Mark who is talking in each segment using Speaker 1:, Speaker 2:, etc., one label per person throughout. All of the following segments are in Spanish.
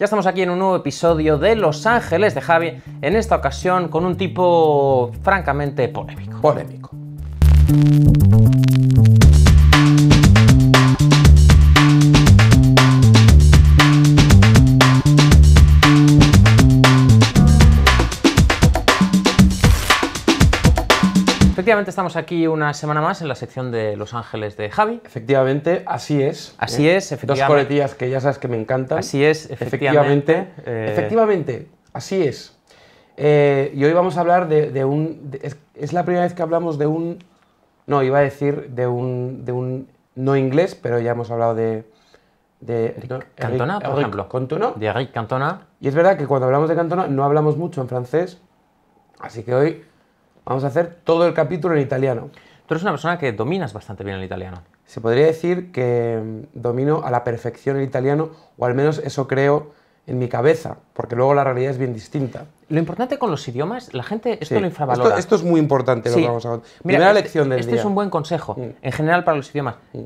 Speaker 1: Ya estamos aquí en un nuevo episodio de Los Ángeles de Javi, en esta ocasión con un tipo francamente polémico. Polémico. efectivamente estamos aquí una semana más en la sección de Los Ángeles de
Speaker 2: Javi. Efectivamente, así es. Así eh, es, efectivamente. Dos coletillas que ya sabes que me encantan. Así es, efectivamente. Efectivamente, eh, así es. Eh, y hoy vamos a hablar de, un... es, la primera vez que hablamos de un... No, iba a decir de un, de un no inglés, pero ya hemos hablado de... De Cantona, por ejemplo. Cantona.
Speaker 1: De Eric Cantona.
Speaker 2: Y es verdad que cuando hablamos de Cantona no hablamos mucho en francés, así que hoy Vamos a hacer todo el capítulo en italiano.
Speaker 1: Tú eres una persona que dominas bastante bien el italiano.
Speaker 2: Se podría decir que mm, domino a la perfección el italiano, o al menos eso creo en mi cabeza, porque luego la realidad es bien distinta.
Speaker 1: Lo importante con los idiomas, la gente esto lo infravalora. Esto, es muy
Speaker 2: importante lo que vamos a Mira, Primera este- lección del este es un
Speaker 1: buen consejo, mm. en general para los idiomas. Mm.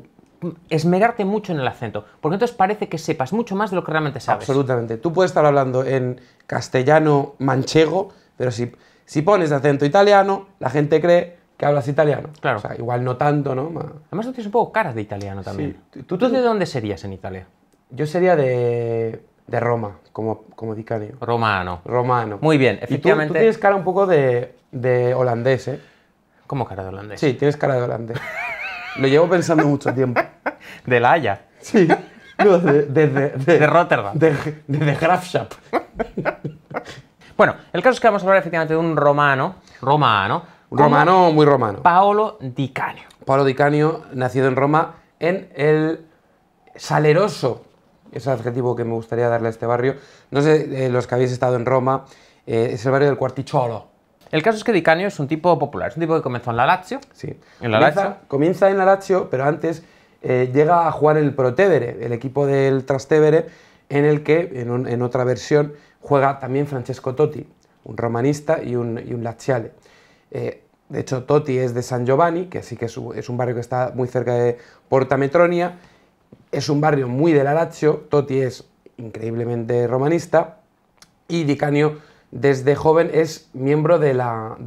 Speaker 1: Esmerarte mucho en el acento, porque entonces parece que sepas mucho más de lo que realmente sabes.
Speaker 2: Absolutamente. Tú puedes estar hablando en castellano manchego, pero si si pones acento italiano, la gente cree que hablas italiano. Claro. O sea, igual no tanto, ¿no? Además tú tienes un poco caras de italiano también. Sí. ¿Tú, de dónde serías en Italia? Yo sería de, de Roma, como, como dicario. Romano. Romano. Muy bien, efectivamente. Y tú, tienes cara un poco de, holandés, ¿eh? ¿Cómo cara de holandés? Sí, tienes cara de holandés. Lo llevo pensando mucho tiempo. ¿De La Haya? Sí. No, de, Rotterdam. De, de,
Speaker 1: bueno, el caso es que vamos a hablar efectivamente de un romano,
Speaker 2: romano, romano muy romano. Paolo Dicanio. Paolo Dicanio, nacido en Roma, en el Saleroso, es el adjetivo que me gustaría darle a este barrio. No sé, eh, los que habéis estado en Roma, eh, es el barrio del Cuarticholo. El caso
Speaker 1: es que Dicanio es un tipo popular, es un tipo que comenzó en la Lazio. Sí. En la comienza, Lazio.
Speaker 2: Comienza en la Lazio, pero antes eh, llega a jugar el Protevere, el equipo del Trastevere, en el que, en, otra versión, juega también Francesco Totti, un romanista y un, y eh, de hecho, Totti es de San Giovanni, que sí que es un, barrio que está muy cerca de Porta Metronia, es un barrio muy del la Totti es increíblemente romanista, y Dicanio desde joven es miembro de,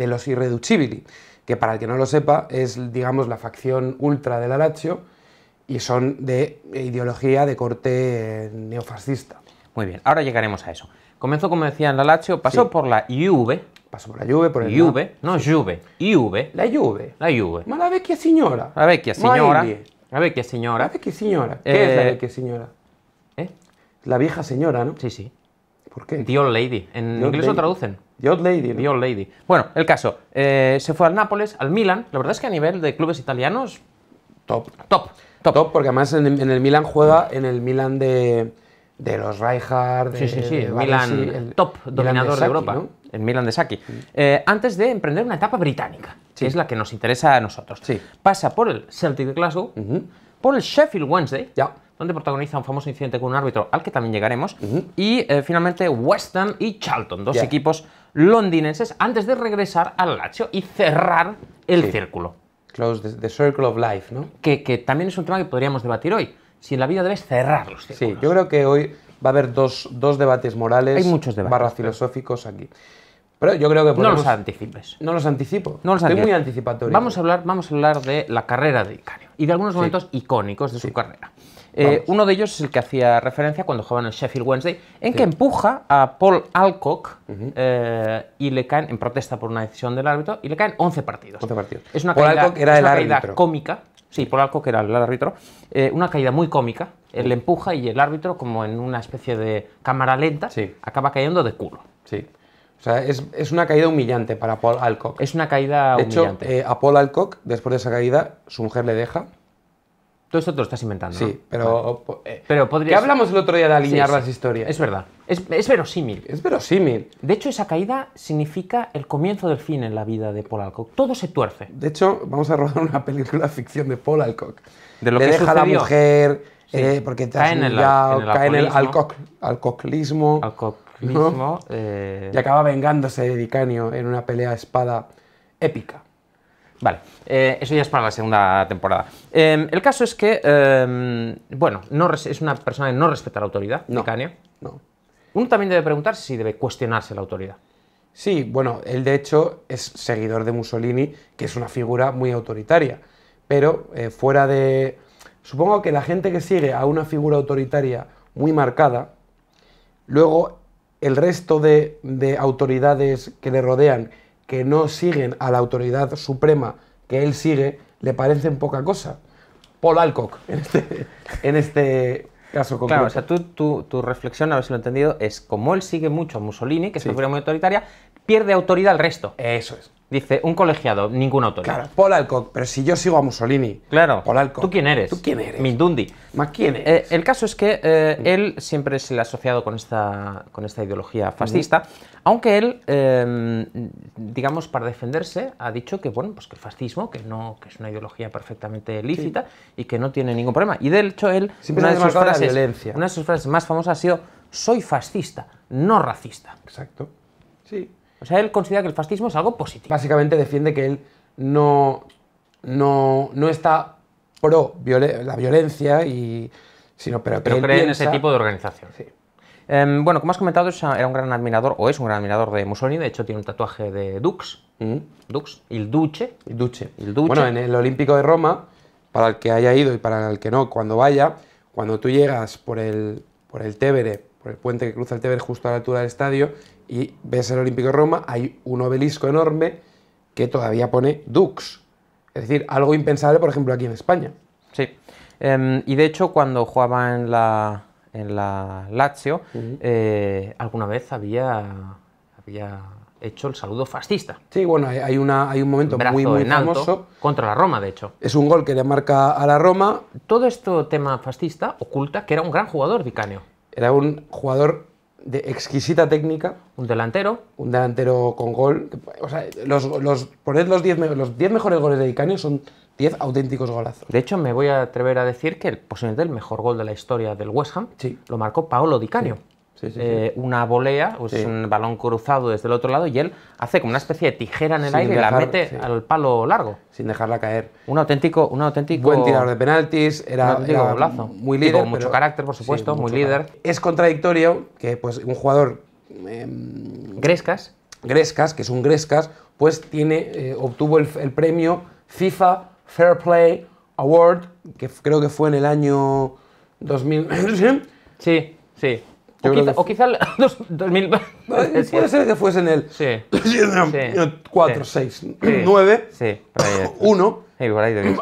Speaker 2: los Irreducibili, que para el que no lo sepa es, digamos, la facción ultra del la y son de ideología de corte neofascista. Muy
Speaker 1: bien, ahora llegaremos a eso. Comenzó, como decía, en la Lazio, pasó por la Juve. Pasó por la Juve, por el Juve, no Juve, Juve. La Juve. La Juve. Ma
Speaker 2: la vecchia signora.
Speaker 1: La vecchia signora. La vecchia signora. La vecchia signora. ¿Qué es la eh, vecchia signora?
Speaker 2: ¿Eh? La vieja señora, ¿no? Sí, sí. ¿Por qué?
Speaker 1: The Old Lady. En inglés lo traducen. The Old Lady. The Old Lady. Bueno, el
Speaker 2: caso. Eh, se fue al Nápoles, al Milan. La verdad es que a nivel de clubes italianos Top. Top. Top. porque además en, el Milan juega en el Milan de, los Rijkaard. Sí, sí, Milan, top dominador de, Europa. en El Milan de Saki. Mm. Eh, antes de
Speaker 1: emprender una etapa británica, que es la que nos interesa a nosotros. Pasa por el Celtic de Glasgow, por el Sheffield Wednesday. donde protagoniza un famoso incidente con un árbitro al que también llegaremos, y eh, finalmente West Ham y Charlton, dos equipos londinenses, antes de regresar al Lazio y cerrar el círculo. Close the, Circle of Life, ¿no? Que, también es un tema que podríamos debatir hoy. Si en la vida debes cerrar los Sí, yo creo que hoy va a haber dos,
Speaker 2: debates morales. Hay muchos Barra filosóficos aquí.
Speaker 1: Pero yo creo que No los anticipes.
Speaker 2: No los anticipo. No los Estoy muy anticipatorio.
Speaker 1: Vamos a, hablar, vamos a hablar de la carrera de Icario y de algunos momentos icónicos de su carrera. Eh, uno de ellos es el que hacía referencia cuando jugaba en el Sheffield Wednesday, en que empuja a Paul Alcock eh, y le caen, en protesta por una decisión del árbitro, y le caen 11 partidos. 11 partidos. Es una, caída, era una caída cómica. Sí, Paul Alcock era el árbitro. Eh, una caída muy cómica. Él le empuja y el árbitro, como en una especie de cámara lenta, acaba cayendo de culo. Sí. O sea, es, una caída humillante para Paul
Speaker 2: Alcock. Es una caída de hecho, eh, a Paul Alcock, después de esa caída, su mujer le deja. Todo esto te lo estás inventando. Sí, pero.
Speaker 1: Eh, pero hablamos el otro día de alinear las historias? Es verdad. Es, es, verosímil. Es verosímil. De hecho, esa caída significa el comienzo del fin en
Speaker 2: la vida de Paul Alcock. Todo se tuerce. De hecho, vamos a rodar una película ficción de Paul Alcock.
Speaker 1: De lo que deja la
Speaker 2: mujer, eh, porque te cae en el, cae en mismo. Eh, y acaba vengándose de Dicanio en una pelea a espada épica.
Speaker 1: Vale, eh, eso ya es para la segunda temporada. Em, el caso es que, em, bueno, no es una persona que no respeta la autoridad, Dicanio. No.
Speaker 2: Uno también debe preguntarse si debe cuestionarse la autoridad. Sí, bueno, él de hecho es seguidor de Mussolini, que es una figura muy autoritaria. Pero eh, fuera de. Supongo que la gente que sigue a una figura autoritaria muy marcada, luego el resto de, autoridades que le rodean, que no siguen a la autoridad suprema que él sigue, le parecen poca cosa.
Speaker 1: Paul Alcock, en este, este caso concreto. Claro, o sea, tú, tu reflexión, a ver si lo he entendido, es como él sigue mucho a Mussolini, que es una figura muy autoritaria, pierde autoridad al resto. Eso es. Dice, un colegiado, ningún autor. Claro, Paul Alcock, pero si yo sigo a Mussolini. Claro. ¿Tú quién eres? ¿Tú quién eres? dundi. ¿Más quién eh, el caso es que eh, él siempre se le ha asociado con esta, con esta ideología fascista, aunque él, em, digamos, para defenderse, ha dicho que, bueno, pues que el fascismo, que no, que es una ideología perfectamente lícita y que no tiene ningún problema. Y de hecho, él, una de, sus frases, una de sus frases más famosas ha sido, soy
Speaker 2: fascista, no racista. Exacto. Sí. O sea, él considera que el fascismo es algo positivo. Básicamente defiende que él no, no, está pro la violencia, y, sino pero pero cree en ese tipo
Speaker 1: de organización. Em, bueno, como has comentado, era un gran admirador, o es un gran admirador de Mussolini, de hecho tiene un tatuaje de Dux, mm.
Speaker 2: Dux, il Duce. Il Duce. Bueno, en el Olímpico de Roma, para el que haya ido y para el que no, cuando vaya, cuando tú llegas por el, por el Tevere, por el puente que cruza el Tevere justo a la altura del estadio, y ves el Olímpico de Roma, hay un obelisco enorme que todavía pone Dux. Es decir, algo impensable, por ejemplo, aquí en España. Sí.
Speaker 1: Em, y de hecho, cuando jugaba en la, en la Lazio, eh, alguna vez había, había hecho el saludo fascista. Sí, bueno, hay, una, hay un momento muy, muy en alto, Contra la Roma, de
Speaker 2: hecho. Es un gol que le marca a la Roma. Todo este tema fascista oculta que era un gran jugador Dicaneo. Era un jugador de exquisita técnica. Un delantero. Un delantero con gol. O sea, los, poned los 10 los diez mejores goles de Icaño son 10 auténticos golazos. De hecho, me voy a
Speaker 1: atrever a decir que el, posiblemente el mejor gol de la historia del West Ham lo marcó Paolo Di Canio. Eh, una volea, o es un balón cruzado desde el otro lado, y él hace como una especie de tijera en el aire y la mete al palo largo. Sin dejarla caer. Un auténtico. Un auténtico Buen tirador de penaltis,
Speaker 2: era, un golazo. muy líder. Con mucho carácter, por supuesto, muy líder. Es contradictorio que pues, un jugador. Em, Grescas. Grescas, que es un Grescas, pues tiene, eh, obtuvo el, el premio FIFA Fair Play Award, que creo que fue en el año 2000. sí, sí. O, quizá, o quizá el 2000... puede ser que en el 4, 6, 9, 1.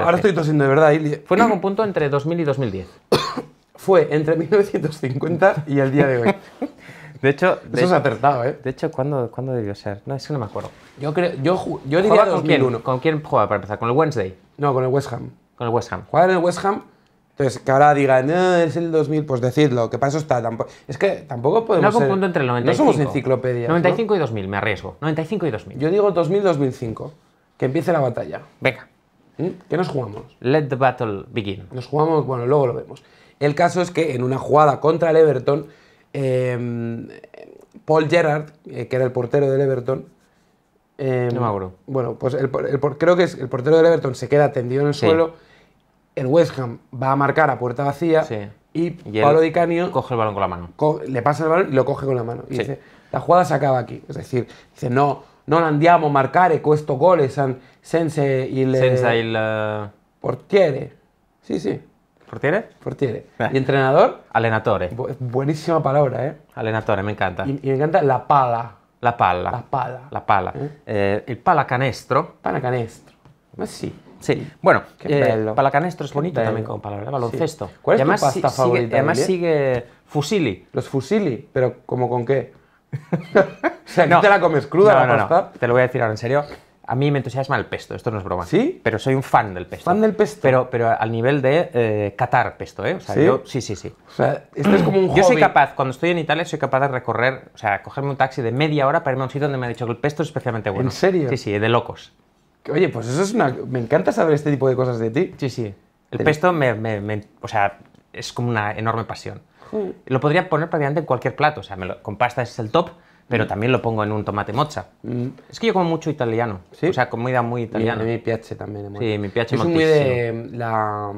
Speaker 2: Ahora estoy tosiendo de verdad, Fue en algún punto entre 2000 y 2010. Fue entre 1950 y el día de hoy.
Speaker 1: De hecho, eso es acertado, ¿eh? De hecho, ¿cuándo, ¿cuándo, debió ser? No, es que no me acuerdo.
Speaker 2: Yo creo, yo,
Speaker 1: yo diría 2001. Quién, ¿Con quién jugaba para empezar? ¿Con el Wednesday?
Speaker 2: No, con el West Ham. Con el West Ham. Jugaba en el West Ham entonces, que ahora digan, eh, es el 2000, pues decidlo, que para eso está. es que tampoco podemos. No 95. No somos enciclopedias. 95
Speaker 1: y 2000, me arriesgo.
Speaker 2: 95 y 2000. Yo digo 2000-2005. Que empiece la batalla. Venga. ¿Mm? ¿Qué nos jugamos? Let the battle begin. Nos jugamos, bueno, luego lo vemos. El caso es que en una jugada contra el Everton, em, Paul Gerrard, eh, que era el portero del Everton, eh, me Bueno, pues creo que es el portero del Everton se queda tendido en el suelo el West Ham va a marcar a puerta vacía y, Pablo Di Canio coge el balón con la mano. Le pasa el balón y lo coge con la mano. Y dice, la jugada se acaba aquí. Es decir, dice, no, no andiamo a marcare questo gol senza il... Eh,
Speaker 1: eh,
Speaker 2: portiere. Sí, sí. ¿Portiere? Portiere.
Speaker 1: Eh. ¿Y entrenador? Alenatore.
Speaker 2: buenísima palabra, ¿eh?
Speaker 1: Alenatore, me encanta. Y, me encanta la pala. La pala. La pala. La pala. pala el palacanestro. Palacanestro. Ma sí. Sí, bueno, eh, Palacanestro es bonito también como palabra, baloncesto. ¿Cuál es además, tu además sigue Fusili. Los Fusili, pero ¿como con qué? o
Speaker 2: sea, no, te la comes cruda no, la no,
Speaker 1: te lo voy a decir ahora, en serio. A mí me entusiasma el pesto, esto no es broma. ¿Sí? Pero soy un fan del pesto. ¿Fan del pesto? Pero, pero al nivel de eh, catar pesto, ¿eh? O sea, ¿Sí? Yo, sí, sí, sí. O sea, esto es como un hobby. Yo soy capaz, cuando estoy en Italia, soy capaz de recorrer, o sea, cogerme un taxi de media hora para irme a un sitio donde me ha dicho que el pesto es especialmente bueno. ¿En serio? Sí, sí, de locos.
Speaker 2: Oye, pues eso es una. Me encanta saber este tipo de cosas de ti. Sí, sí. El pesto
Speaker 1: me, O sea, es como una enorme pasión. Lo podría poner prácticamente en cualquier plato. O sea, con pasta es el top, pero mm. también lo pongo en un tomate mozza. Mm. Es que yo como mucho italiano.
Speaker 2: ¿Sí? O sea, comida muy italiana. mí me piace también. sí,
Speaker 1: me piace Es muy de
Speaker 2: la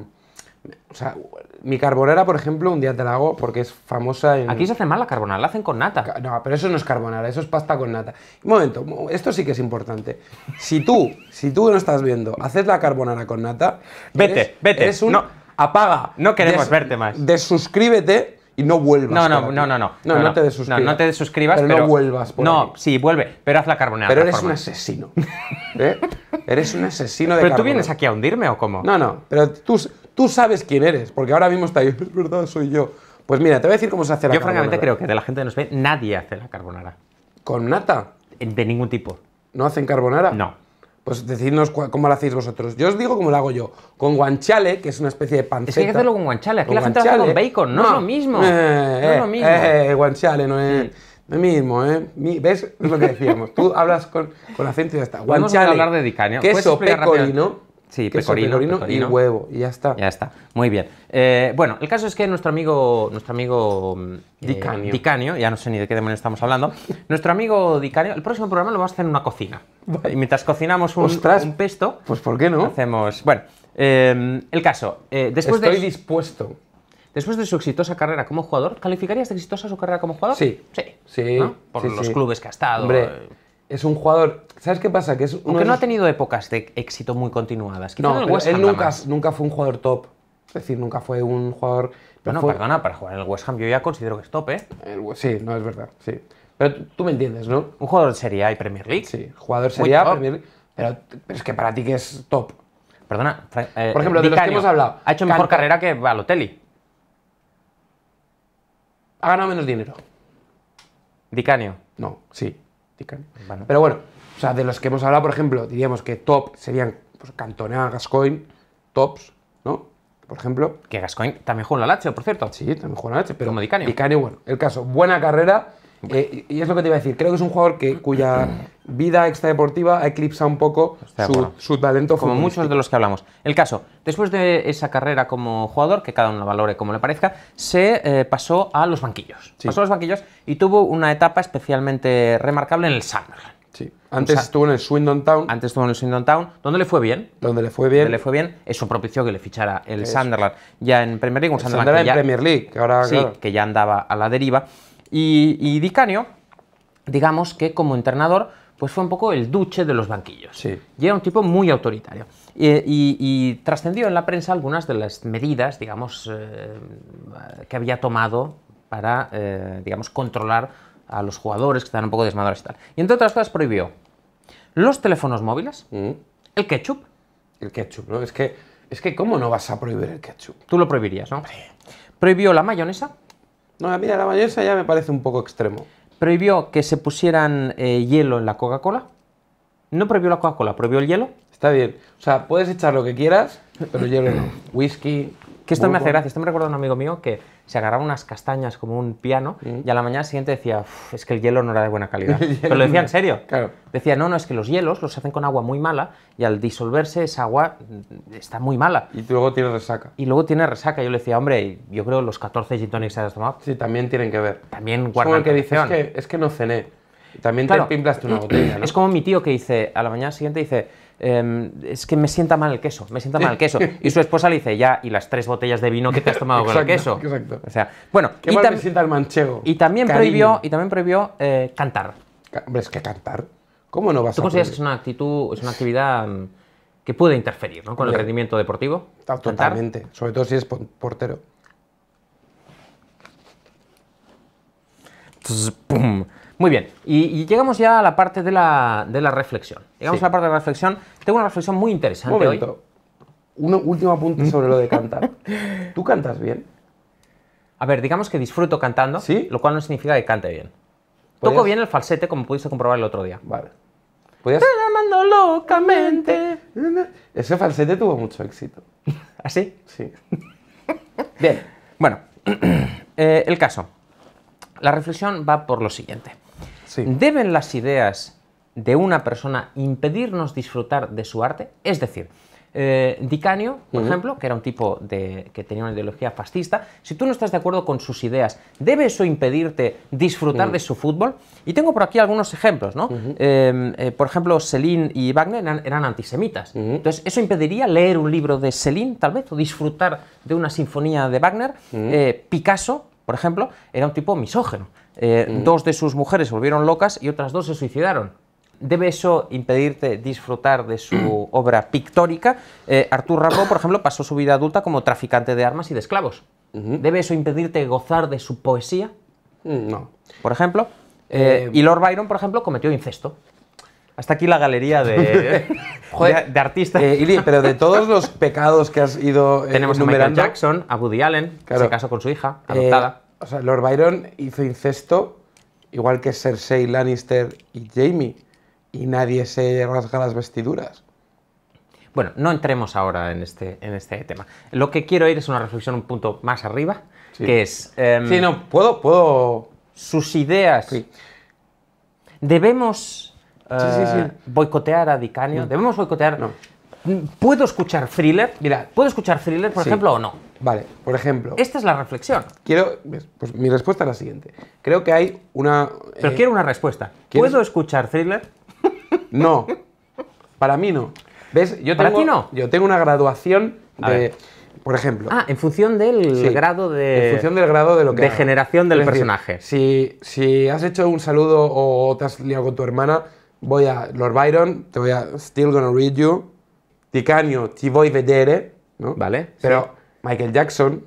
Speaker 2: o sea, mi carbonara, por ejemplo, un día te la hago porque es famosa en... Aquí se hace mal la carbonara, la hacen con nata. No, pero eso no es carbonara, eso es pasta con nata. momento, esto sí que es importante. Si tú, si tú no estás viendo, haces la carbonara con nata... Vete, vete, es apaga. No queremos verte más. Desuscríbete y no vuelvas. No, no, no, no, no. No, no, te desuscribas. No, te desuscribas, pero, no vuelvas por No,
Speaker 1: sí, vuelve, pero haz la carbonara. Pero eres un asesino.
Speaker 2: ¿eh? Eres un asesino de ¿Pero tú vienes
Speaker 1: aquí a hundirme o cómo? No,
Speaker 2: no, pero tú, tú sabes quién eres, porque ahora mismo está ahí, es verdad, soy yo. Pues mira, te voy a decir cómo se hace la carbonara. Yo francamente creo que de la gente que nos ve, nadie hace la carbonara. ¿Con nata? De ningún tipo. ¿No hacen carbonara? No. Pues decidnos cómo lo hacéis vosotros. Yo os digo cómo lo hago yo. Con guanchale, que es una especie de panceta. Es que hay que hacerlo con guanchale. Aquí la gente lo con bacon. No, eh, no. es lo eh, mismo. no es lo mismo. Eh, guanchale, no es... Lo mm. mismo, ¿eh? ¿Ves? lo que decíamos. Tú hablas con, con acento y ya está. Guanchale, hablar de queso pecorino,
Speaker 1: Sí, pecorino, y huevo, y ya está. Ya está, muy bien. Eh, bueno, el caso es que nuestro amigo, nuestro amigo eh, Dicanio. ya no sé ni de qué demonios estamos hablando, nuestro amigo Dicanio, el próximo programa lo vamos a hacer en una cocina. Y mientras cocinamos un, pesto... Pues ¿por qué no? Hacemos... Bueno, em, el caso, eh, después Estoy dispuesto. Después de su exitosa carrera como jugador, ¿calificarías de exitosa su carrera como jugador? Sí. Sí. sí. Por los clubes que ha estado es un jugador.
Speaker 2: ¿Sabes qué pasa? Que es uno no ha
Speaker 1: tenido épocas de éxito muy continuadas. no, él
Speaker 2: nunca, fue un jugador top. Es decir, nunca fue un jugador. Bueno,
Speaker 1: perdona, para jugar en el West Ham yo ya considero que es top, ¿eh?
Speaker 2: sí, no, es verdad, sí. Pero tú me entiendes, ¿no? Un
Speaker 1: jugador sería A Premier League. Sí, jugador sería Premier League.
Speaker 2: Pero, es que para ti que es top. Perdona, eh, por ejemplo, de los que hemos hablado. Ha hecho mejor carrera
Speaker 1: que Balotelli.
Speaker 2: Ha ganado menos dinero. Dicanio. No, sí. Pero bueno, o sea, de los que hemos hablado, por ejemplo, diríamos que top serían pues, Cantona, Gascoigne, tops, ¿no? Por ejemplo. Que Gascoigne también juega en la Lazio, por cierto. Sí, también jugó en la Lazio, pero. Como Dicanio. bueno, el caso, buena carrera eh, y es lo que te iba a decir, creo que es un jugador que, cuya mm. vida extradeportiva ha eclipsado un poco su, talento Como muchos de
Speaker 1: los que hablamos. El caso, después de esa carrera como jugador, que cada uno valore como le parezca, se eh, pasó a los banquillos. Pasó a los banquillos y tuvo una etapa especialmente remarcable en el Sunderland. Sí. Antes estuvo
Speaker 2: en el Swindon Town.
Speaker 1: Antes estuvo en el Swindon Town, donde le fue bien. Donde le fue bien. le fue bien. Eso propició que le fichara el Sunderland. Ya en Premier League, Sunderland, Premier League, ahora, sí, que ya andaba a la deriva. Y, Dicanio, digamos que como entrenador, pues fue un poco el duche de los banquillos. Sí. Y era un tipo muy autoritario. Y, trascendió en la prensa algunas de las medidas, digamos, eh, que había tomado para, eh, digamos, controlar a los jugadores que estaban un poco desmadre y tal. Y entre otras cosas prohibió los teléfonos
Speaker 2: móviles, mm. el ketchup. El ketchup, ¿no? Es que, es que, ¿cómo no vas a prohibir el ketchup? Tú lo prohibirías, ¿no? Prohibió la mayonesa, no, mira, la mayonesa ya me parece un poco
Speaker 1: extremo. ¿Prohibió que se pusieran eh, hielo en la Coca-Cola? No prohibió la Coca-Cola, prohibió el hielo. Está bien. O sea, puedes echar lo que quieras, pero hielo no. Whisky, que esto me hace gracia, esto me recuerda a un amigo mío que se agarraba unas castañas como un piano mm. y a la mañana siguiente decía, es que el hielo no era de buena calidad. Pero lo decía en serio. Decía, no, no, es que los hielos los hacen con agua muy mala y al disolverse esa agua mm, está muy mala. Y luego tiene resaca. Y luego tiene resaca. Yo le decía, hombre, yo creo los 14 gin tonics que has tomado. Sí, también tienen que ver. También guardan. Es que es que, no cené. También te pimplas una botella, ¿no? Es como mi tío que dice, a la mañana siguiente dice, Em, es que me sienta mal el queso, me sienta mal el queso. Y su esposa le dice, ya, y las tres botellas de vino que te has tomado con el queso. Exacto. O sea, bueno, y me sienta el Y también prohibió, y también prohibió eh, cantar. Hombre, es que cantar. ¿Cómo no vas ¿Tú consideras que es una actitud, es una actividad mm, que puede interferir ¿no? con el rendimiento deportivo? Totalmente,
Speaker 2: sobre todo si es portero. Entonces, ¡pum!
Speaker 1: Muy bien, y, llegamos ya a la parte de la, reflexión. Llegamos a la parte de la reflexión. Tengo una reflexión muy interesante. Un Hoy.
Speaker 2: Un último apunte sobre lo de cantar.
Speaker 1: ¿Tú cantas bien? A ver, digamos que disfruto cantando, ¿Sí? lo cual no significa que cante bien. Toco bien el falsete, como pudiste comprobar el otro día. Vale.
Speaker 2: ¿Podrías? locamente. Ese falsete tuvo mucho éxito. ¿Así? ¿Ah, sí.
Speaker 1: bien. Bueno, eh, el caso. La reflexión va por lo siguiente. ¿Deben las ideas de una persona impedirnos disfrutar de su arte? Es decir, eh, Dicanio, por ejemplo, que era un tipo de, que tenía una ideología fascista, si tú no estás de acuerdo con sus ideas, ¿debe eso impedirte disfrutar mm. de su fútbol? Y tengo por aquí algunos ejemplos, ¿no? Em, eh, por ejemplo, celine y Wagner eran, antisemitas. Entonces, ¿eso impediría leer un libro de Celine tal vez, o disfrutar de una sinfonía de Wagner? Eh, Picasso, por ejemplo, era un tipo misógeno. Eh, mm. Dos de sus mujeres volvieron locas y otras dos se suicidaron. ¿Debe eso impedirte disfrutar de su obra pictórica? Eh, Artur por ejemplo, pasó su vida adulta como traficante de armas y de esclavos. ¿Debe eso impedirte gozar de su poesía? Mm, no. Por ejemplo. y eh, eh, Lord Byron, por ejemplo, cometió incesto. Hasta aquí la galería de,
Speaker 2: de, artistas. pero de todos los pecados que has ido eh, Tenemos a Michael
Speaker 1: Jackson, a Woody Allen, que se casó con su hija, adoptada.
Speaker 2: O sea, Lord Byron hizo incesto, igual que Cersei, Lannister y Jamie, y nadie se rasga las vestiduras.
Speaker 1: Bueno, no entremos ahora en este, en este tema. Lo que quiero ir es una reflexión un punto más arriba, que es... Em, sí, no, puedo... puedo... Sus ideas. Eh, mm. Debemos... boicotear a Dicanio. Debemos boicotear ¿Puedo escuchar thriller? Mira, ¿puedo escuchar thriller, por ejemplo, o no?
Speaker 2: Vale, por ejemplo.
Speaker 1: Esta es la reflexión.
Speaker 2: Quiero. Pues, pues mi respuesta es la siguiente. Creo que hay una. Pero eh, quiero una respuesta. ¿Puedo escuchar thriller? No. Para mí no. ¿Ves? Yo tengo, ¿Para ti no? Yo tengo una graduación de. Por ejemplo. Ah,
Speaker 1: en función del grado de. En función
Speaker 2: del grado de lo que. De generación del personaje. Si, si has hecho un saludo o te has liado con tu hermana, voy a. Lord Byron, te voy a. Still gonna read you Ticanio, te voy a vedere, ¿no? Vale. Pero Michael Jackson,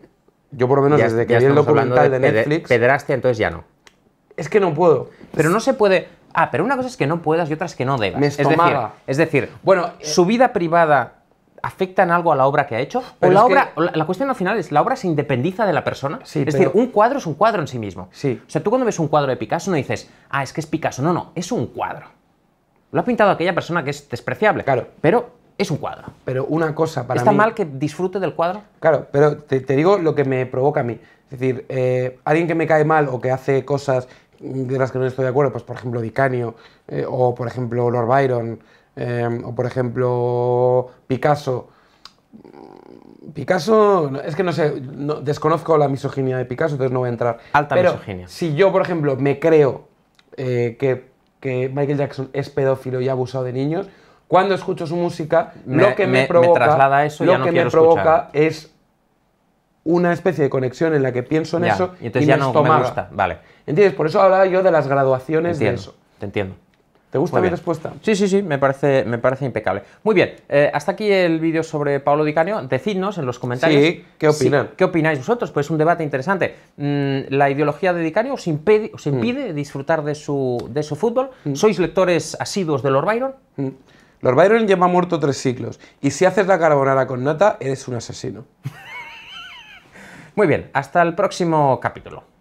Speaker 2: yo por lo menos desde que vi el documental de, Netflix. Pedraste, entonces ya no.
Speaker 1: Es que no puedo. Pero no se puede. Ah, pero una cosa es que no puedas y otra es que no debas. Me es decir, es decir, bueno, su eh, vida privada afecta en algo a la obra que ha hecho? ¿O la obra, la, cuestión al final es, ¿la obra se independiza de la persona? Sí, es decir, un cuadro es un cuadro en sí mismo. Sí. O sea, tú cuando ves un cuadro de Picasso no dices, ah, es que es Picasso. No, no, es un cuadro. Lo ha pintado aquella persona que es despreciable.
Speaker 2: Claro. Pero es un cuadro. Pero una cosa para ¿Está mal
Speaker 1: que disfrute del cuadro?
Speaker 2: Claro, pero te, digo lo que me provoca a mí. Es decir, eh, alguien que me cae mal o que hace cosas de las que no estoy de acuerdo, pues por ejemplo Dicanio, eh, o por ejemplo Lord Byron, eh, o por ejemplo Picasso. Picasso, es que no sé, desconozco la misoginia de Picasso, entonces no voy a entrar. Alta misoginia. Si yo, por ejemplo, me creo que, que Michael Jackson es pedófilo y ha abusado de niños, cuando escucho su música, lo que me, provoca, eso, lo que me provoca es una especie de conexión en la que pienso en eso y, entonces ya no me gusta. Vale. ¿Entiendes? Por eso hablaba yo de las graduaciones y de eso.
Speaker 1: Te entiendo. ¿Te gusta mi respuesta?
Speaker 2: Sí, sí, sí, me parece,
Speaker 1: me parece impecable. Muy bien, eh, hasta aquí el vídeo sobre Pablo Di Decidnos en los comentarios. Sí, ¿qué opinan? ¿Qué opináis vosotros? Pues es un debate interesante. Mm, ¿La ideología de Di os, mm. impide
Speaker 2: disfrutar de su, de su fútbol? Mm. ¿Sois lectores asiduos de Lord Byron? Lord Byron lleva muerto tres siglos. Y si haces la carbonara con nata, eres un asesino. Muy bien, hasta el próximo capítulo.